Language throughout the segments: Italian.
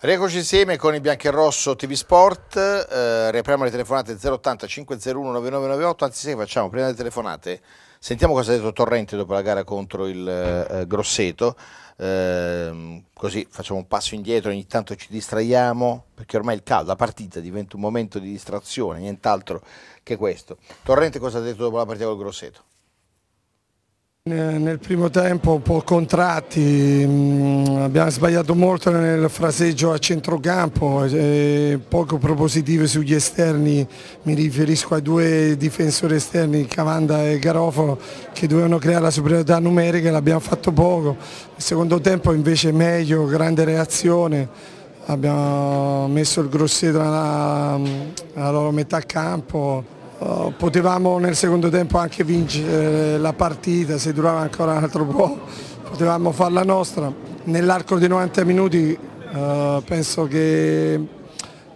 Riecoci insieme con il bianco e rosso TV Sport, eh, riapriamo le telefonate 080 501 9998, anzi se facciamo prima delle telefonate, sentiamo cosa ha detto Torrente dopo la gara contro il eh, Grosseto, eh, così facciamo un passo indietro, ogni tanto ci distraiamo, perché ormai il caldo, la partita diventa un momento di distrazione, nient'altro che questo. Torrente cosa ha detto dopo la partita col Grosseto? Nel primo tempo un po' contratti, mm, abbiamo sbagliato molto nel fraseggio a centrocampo, eh, poco propositive sugli esterni, mi riferisco ai due difensori esterni Cavanda e Garofalo che dovevano creare la superiorità numerica e l'abbiamo fatto poco, nel secondo tempo invece meglio, grande reazione, abbiamo messo il grossetto alla mm, loro metà campo. Eh, potevamo nel secondo tempo anche vincere eh, la partita, se durava ancora un altro po' potevamo farla nostra. Nell'arco dei 90 minuti eh, penso che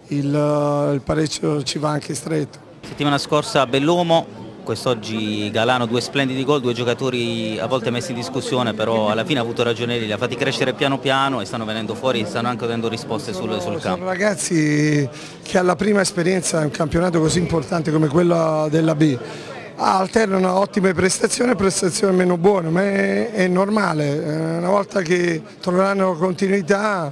il, eh, il pareggio ci va anche stretto. La Settimana scorsa Bellomo quest'oggi Galano due splendidi gol, due giocatori a volte messi in discussione, però alla fine ha avuto ragione lì, li ha fatti crescere piano piano e stanno venendo fuori, stanno anche dando risposte sul, sul campo. Sono ragazzi che alla prima esperienza in un campionato così importante come quello della B alternano ottime prestazioni e prestazioni meno buone, ma è, è normale, eh, una volta che troveranno continuità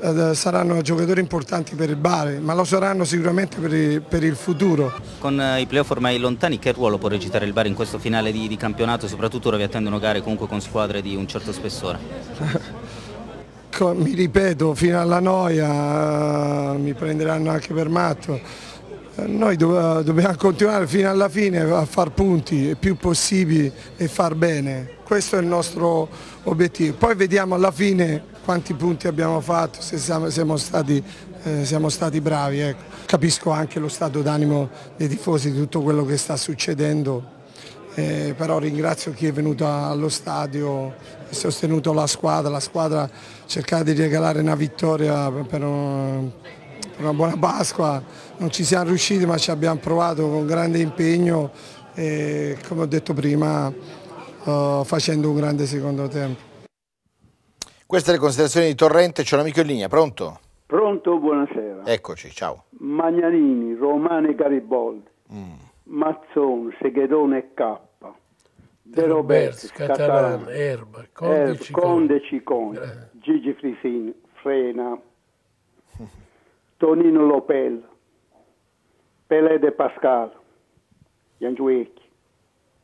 eh, saranno giocatori importanti per il Bari, ma lo saranno sicuramente per, il futuro. Con eh, i playoff ormai lontani, che ruolo può recitare il Bari in questo finale di, di campionato, soprattutto ora vi attendono gare comunque con squadre di un certo spessore? Mi ripeto, fino alla noia eh, mi prenderanno anche per matto noi dobbiamo continuare fino alla fine a far punti il più possibile e far bene, questo è il nostro obiettivo. Poi vediamo alla fine quanti punti abbiamo fatto, se siamo, stati, eh, siamo stati bravi. Ecco. Capisco anche lo stato d'animo dei tifosi, tutto quello che sta succedendo, eh, però ringrazio chi è venuto allo stadio e sostenuto la squadra, la squadra cercava di regalare una vittoria per un una buona Pasqua, non ci siamo riusciti ma ci abbiamo provato con grande impegno e come ho detto prima uh, facendo un grande secondo tempo. Queste le considerazioni di Torrente, c'è un amico in linea, pronto? Pronto, buonasera. Eccoci, ciao. Magnanini, Romane Gariboldi, mm. Mazzone, Seghedone e K. De Roberto, Catalan, Erba, eh, Conde Cicone, eh. Gigi Frisin, Frena. Tonino Lopel, Pelé De Pascal, Giangiuecchi.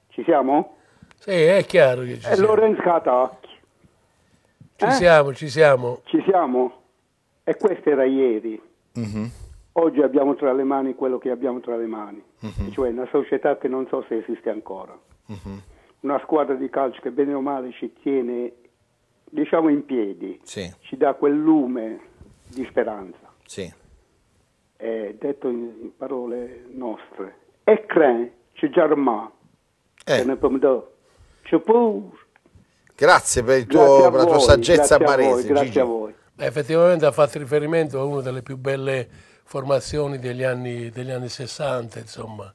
Ci siamo? Sì, è chiaro che ci e siamo. Lorenz Catacchi. Ci eh? siamo, ci siamo. Ci siamo? E questo era ieri. Mm-hmm. Oggi abbiamo tra le mani quello che abbiamo tra le mani, mm-hmm. cioè una società che non so se esiste ancora. Mm-hmm. Una squadra di calcio che bene o male ci tiene, diciamo, in piedi, sì. ci dà quel lume di speranza. Sì eh, detto in, in, parole nostre, e cren, c'è Germain, eh. pomodoro, c'è pur. Grazie per il tuo, per la tua saggezza barese. grazie Gigi. a voi. Effettivamente ha fatto riferimento a una delle più belle formazioni degli anni, degli anni 60, insomma,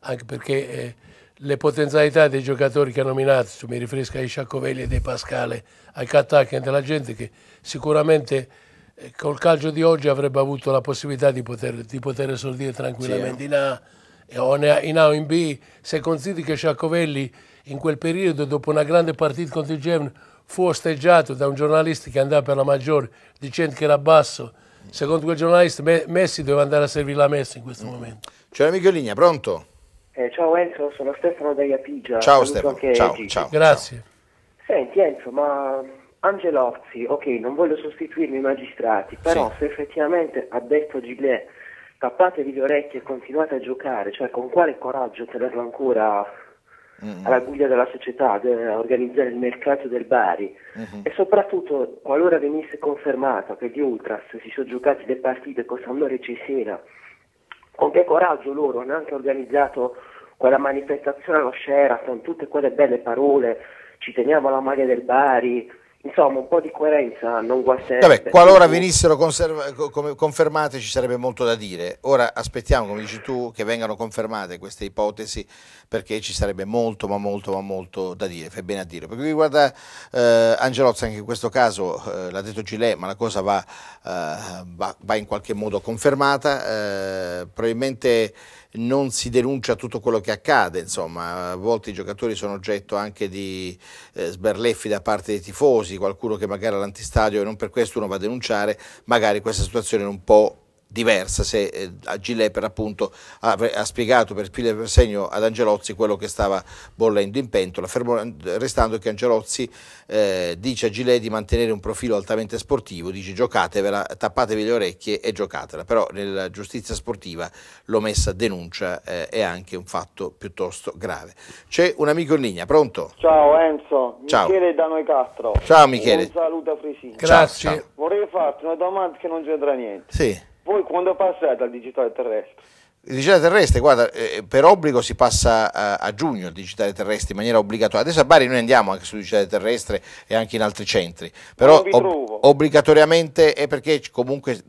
anche perché eh, le potenzialità dei giocatori che ha nominato, mi riferisco ai Sciacovelli e dei Pascale, ai Cattacchi della gente che sicuramente eh, col calcio di oggi avrebbe avuto la possibilità di poter, di poter esordire tranquillamente in A eh, o in A o in B. Se consideri che Sciacovelli in quel periodo, dopo una grande partita contro il Gevn, fu osteggiato da un giornalista che andava per la maggiore dicendo che era basso. Secondo quel giornalista Messi doveva andare a servire la Messi in questo mm. momento. C'è l'amico pronto? Eh, ciao Enzo, sono Stefano da Iapigia. Ciao Stefano, ciao, ciao, Grazie. Ciao. Senti Enzo, ma Angelozzi, ok, non voglio sostituirmi i magistrati, però sì. se effettivamente ha detto Gilet tappatevi le orecchie e continuate a giocare, cioè con quale coraggio tenerlo ancora mm-hmm. alla guida della società, a organizzare il mercato del Bari mm-hmm. e soprattutto qualora venisse confermato che gli Ultras si sono giocati le partite con Sandore e Cesena, con che coraggio loro hanno anche organizzato quella manifestazione allo Sheraton, tutte quelle belle parole, ci teniamo alla maglia del Bari, Insomma, un po' di coerenza non guasterebbe. Vabbè, qualora venissero conserva- confermate ci sarebbe molto da dire. Ora aspettiamo, come dici tu, che vengano confermate queste ipotesi perché ci sarebbe molto, ma molto, ma molto da dire. Fai bene a dire. Per cui riguarda eh, Angelozzi, anche in questo caso eh, l'ha detto Gilet, ma la cosa va, eh, va, va in qualche modo confermata. Eh, probabilmente non si denuncia tutto quello che accade, insomma, a volte i giocatori sono oggetto anche di eh, sberleffi da parte dei tifosi, qualcuno che magari all'antistadio e non per questo uno va a denunciare, magari questa situazione un po' diversa se eh, Gillè per appunto ha, ha spiegato per filo per segno ad Angelozzi quello che stava bollendo in pentola, fermo restando che Angelozzi eh, dice a Gillè di mantenere un profilo altamente sportivo, dice giocatevela, tappatevi le orecchie e giocatela, però nella giustizia sportiva l'omessa denuncia eh, è anche un fatto piuttosto grave. C'è un amico in linea, pronto? Ciao Enzo, Michele da noi Castro. Ciao Michele. Un saluto a Frisino. Grazie. ciao. Vorrei farti una domanda che non c'entra niente. Sì. Poi quando passate al digitale terrestre il digitale terrestre, guarda, eh, per obbligo si passa a, a, giugno il digitale terrestre in maniera obbligatoria. Adesso a Bari noi andiamo anche sul digitale terrestre e anche in altri centri, però ob- obbligatoriamente è perché comunque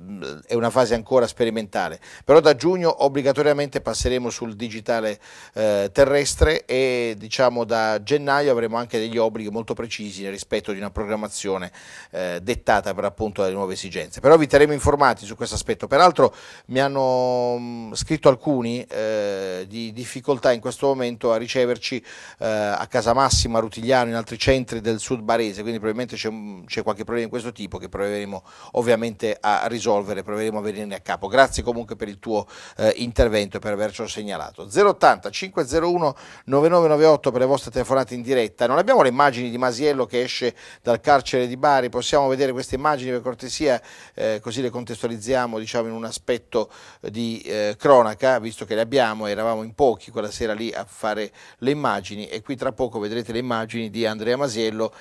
è una fase ancora sperimentale, però da giugno obbligatoriamente passeremo sul digitale eh, terrestre e diciamo da gennaio avremo anche degli obblighi molto precisi nel rispetto di una programmazione eh, dettata per appunto dalle nuove esigenze. Però vi terremo informati su questo aspetto. Peraltro mi hanno mh, scritto scritto alcuni eh, di difficoltà in questo momento a riceverci eh, a Casa Massima, a Rutigliano, in altri centri del sud barese, quindi probabilmente c'è qualche problema di questo tipo che proveremo ovviamente a risolvere, proveremo a venirne a capo. Grazie comunque per il tuo eh, intervento e per avercelo segnalato. 080 501 9998 per le vostre telefonate in diretta. Non abbiamo le immagini di Masiello che esce dal carcere di Bari, possiamo vedere queste immagini per cortesia, eh, così le contestualizziamo diciamo, in un aspetto eh, di eh, cronaca cronaca, visto che le abbiamo, eravamo in pochi quella sera lì a fare le immagini e qui tra poco vedrete le immagini di Andrea Masiello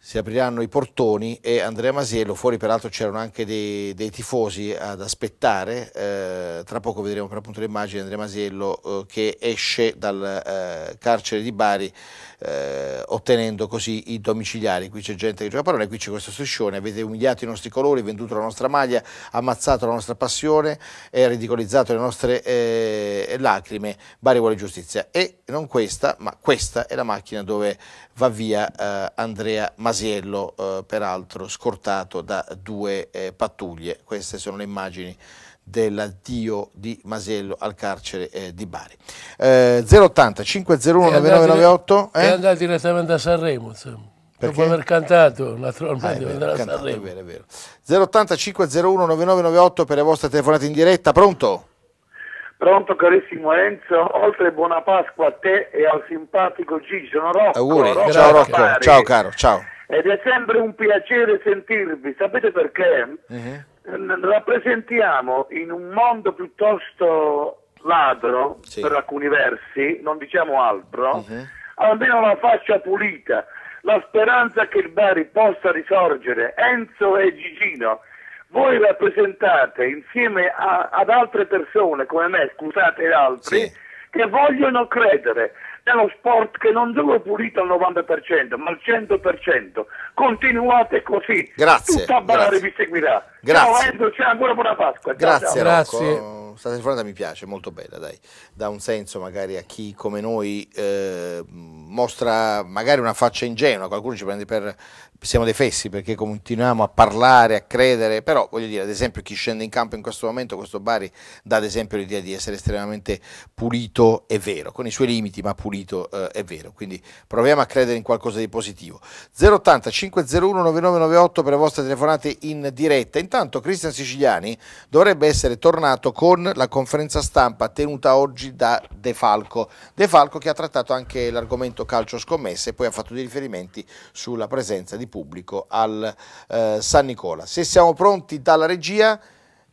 si apriranno i portoni e Andrea Masiello, fuori peraltro c'erano anche dei, dei, tifosi ad aspettare, eh, tra poco vedremo per appunto l'immagine di Andrea Masiello eh, che esce dal eh, carcere di Bari eh, ottenendo così i domiciliari, qui c'è gente che gioca a parole, qui c'è questa striscione, avete umiliato i nostri colori, venduto la nostra maglia, ammazzato la nostra passione e ridicolizzato le nostre eh, lacrime, Bari vuole giustizia e non questa ma questa è la macchina dove va via eh, Andrea Masiello. Masiello, eh, peraltro scortato da due eh, pattuglie. Queste sono le immagini dell'addio di Masiello al carcere eh, di Bari. 080 501 9998 è eh? andato direttamente a Sanremo. Insomma. Perché? Dopo aver cantato, naturalmente, ah, vero, cantato, è vero, è vero. 080 501 9998 per le vostre telefonate in diretta, pronto? Pronto carissimo Enzo, oltre buona Pasqua a te e al simpatico Gigi, sono Rocco. Auguri, Rocco, ciao Rocco, ciao caro, ciao ed è sempre un piacere sentirvi, sapete perché? Eh. Rappresentiamo in un mondo piuttosto ladro sì. per alcuni versi, non diciamo altro, uh-huh. almeno la faccia pulita, la speranza che il Bari possa risorgere. Enzo e Gigino, voi rappresentate insieme a, ad altre persone come me, scusate altri, sì. che vogliono credere, è uno sport che non solo è pulito al 90%, ma al 100%. Continuate così. Grazie. Tutta Ballare vi seguirà. Grazie. Ciao Enzo, ciao, ancora buona Pasqua. Grazie, ciao, ciao. grazie. State telefonata mi piace, molto bella, dai. Dà un senso magari a chi come noi eh, mostra magari una faccia ingenua, qualcuno ci prende per siamo dei fessi perché continuiamo a parlare, a credere, però voglio dire, ad esempio chi scende in campo in questo momento, questo Bari dà ad esempio l'idea di essere estremamente pulito e vero, con i suoi limiti, ma pulito subito eh, è vero. Quindi proviamo a credere in qualcosa di positivo. 080 501 9998 per le vostre telefonate in diretta. Intanto Cristian Siciliani dovrebbe essere tornato con la conferenza stampa tenuta oggi da De Falco. De Falco che ha trattato anche l'argomento calcio scommesse e poi ha fatto dei riferimenti sulla presenza di pubblico al eh, San Nicola. Se siamo pronti dalla regia,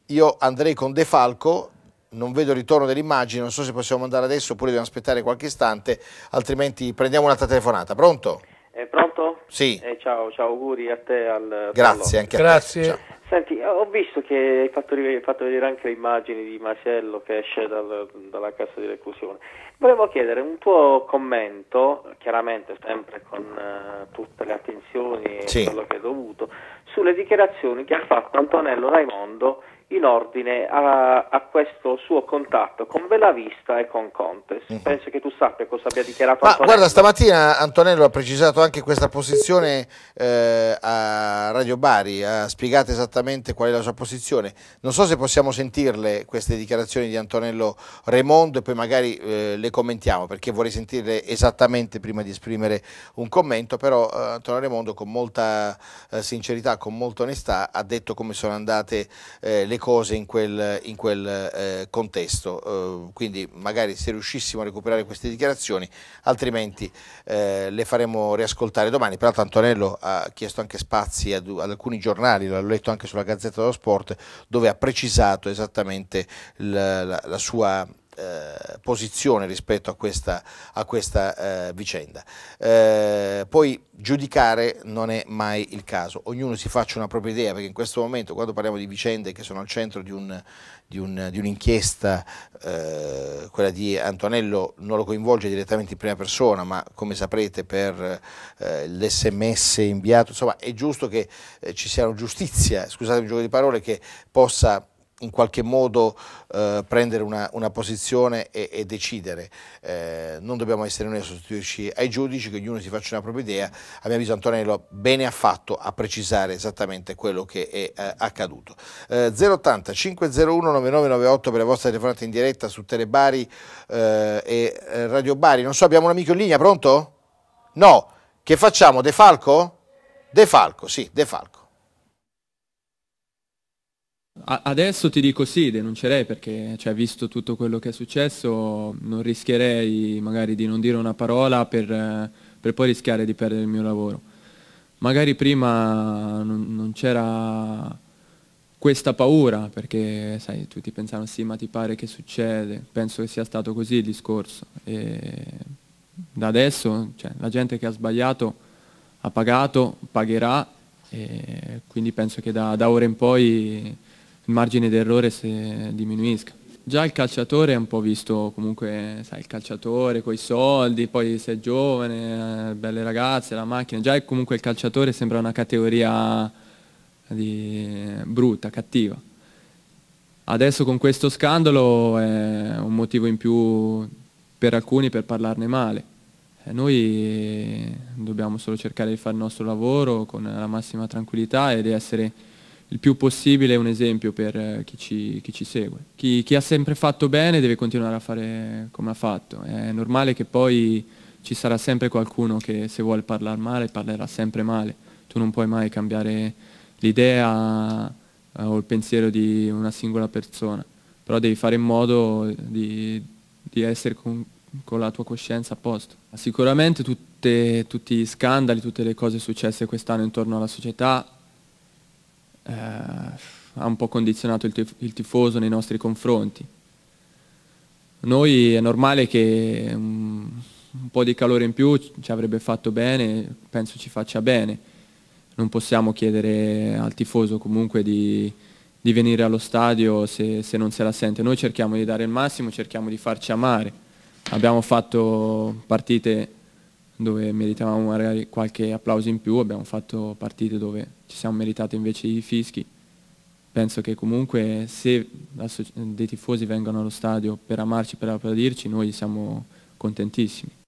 io andrei con De Falco non vedo il ritorno dell'immagine, non so se possiamo andare adesso oppure dobbiamo aspettare qualche istante, altrimenti prendiamo un'altra telefonata. Pronto? È eh, pronto? Sì. Eh, ciao, ciao, auguri a te. Al, Grazie, anche Grazie. a te. Grazie. Senti, eh, ho visto che hai fatto, hai fatto, vedere anche le immagini di Macello che esce dal, dalla cassa di reclusione. Volevo chiedere un tuo commento, chiaramente sempre con uh, tutte le attenzioni e sì. quello che è dovuto, sulle dichiarazioni che ha fatto Antonello Raimondo in ordine a, a, questo suo contatto con Bellavista e con Contes. Uh-huh. Penso che tu sappia cosa abbia dichiarato Ma Antonello. Guarda, stamattina Antonello ha precisato anche questa posizione eh, a Radio Bari, ha spiegato esattamente qual è la sua posizione. Non so se possiamo sentirle queste dichiarazioni di Antonello Raimondo e poi magari eh, le commentiamo perché vorrei sentirle esattamente prima di esprimere un commento, però eh, Antonello Raimondo con molta eh, sincerità, con molta onestà ha detto come sono andate eh, le le cose in quel, in quel eh, contesto. Eh, quindi magari se riuscissimo a recuperare queste dichiarazioni, altrimenti eh, le faremo riascoltare domani. Peraltro Antonello ha chiesto anche spazi ad, ad alcuni giornali, l'ho letto anche sulla Gazzetta dello Sport, dove ha precisato esattamente la, la, la sua eh, posizione rispetto a questa, a questa eh, vicenda. Eh, poi giudicare non è mai il caso, ognuno si faccia una propria idea, perché in questo momento quando parliamo di vicende che sono al centro di, un, di, un, di un'inchiesta, eh, quella di Antonello non lo coinvolge direttamente in prima persona, ma come saprete per eh, l'SMS inviato, insomma è giusto che ci sia una giustizia, scusate il gioco di parole, che possa in qualche modo eh, prendere una, una, posizione e, e decidere. Eh, non dobbiamo essere noi a sostituirci ai giudici, che ognuno si faccia una propria idea. A mio avviso Antonello bene ha fatto a precisare esattamente quello che è eh, accaduto. 080 501 9998 per le vostre telefonate in diretta su Telebari eh, e eh, Radio Bari. Non so, abbiamo un amico in linea, pronto? No. Che facciamo? De Falco? De Falco, sì, De Falco. Adesso ti dico sì, denuncerei perché cioè, visto tutto quello che è successo non rischierei magari di non dire una parola per, per poi rischiare di perdere il mio lavoro. Magari prima non, non c'era questa paura perché sai, tutti pensavano sì ma ti pare che succede, penso che sia stato così il discorso. E da adesso cioè, la gente che ha sbagliato ha pagato, pagherà e quindi penso che da, da ora in poi il margine d'errore se diminuisca. Già il calciatore è un po' visto comunque, sai, il calciatore con i soldi, poi sei giovane, eh, belle ragazze, la macchina, già comunque il calciatore sembra una categoria di... brutta, cattiva. Adesso con questo scandalo è un motivo in più per alcuni per parlarne male. Eh, noi dobbiamo solo cercare di fare il nostro lavoro con la massima tranquillità e di essere il più possibile un esempio per eh, chi ci, chi ci segue. Chi, chi, ha sempre fatto bene deve continuare a fare come ha fatto. È normale che poi ci sarà sempre qualcuno che se vuole parlare male parlerà sempre male. Tu non puoi mai cambiare l'idea eh, o il pensiero di una singola persona, però devi fare in modo di, di essere con, con la tua coscienza a posto. Sicuramente tutte, tutti gli scandali, tutte le cose successe quest'anno intorno alla società eh, ha un po' condizionato il, tif- il, tifoso nei nostri confronti. Noi è normale che um, un po' di calore in più ci avrebbe fatto bene, penso ci faccia bene. Non possiamo chiedere al tifoso comunque di, di venire allo stadio se, se, non se la sente. Noi cerchiamo di dare il massimo, cerchiamo di farci amare. Abbiamo fatto partite dove meritavamo magari qualche applauso in più, abbiamo fatto partite dove ci siamo meritati invece i fischi. Penso che comunque se dei tifosi vengono allo stadio per amarci, per applaudirci, noi siamo contentissimi.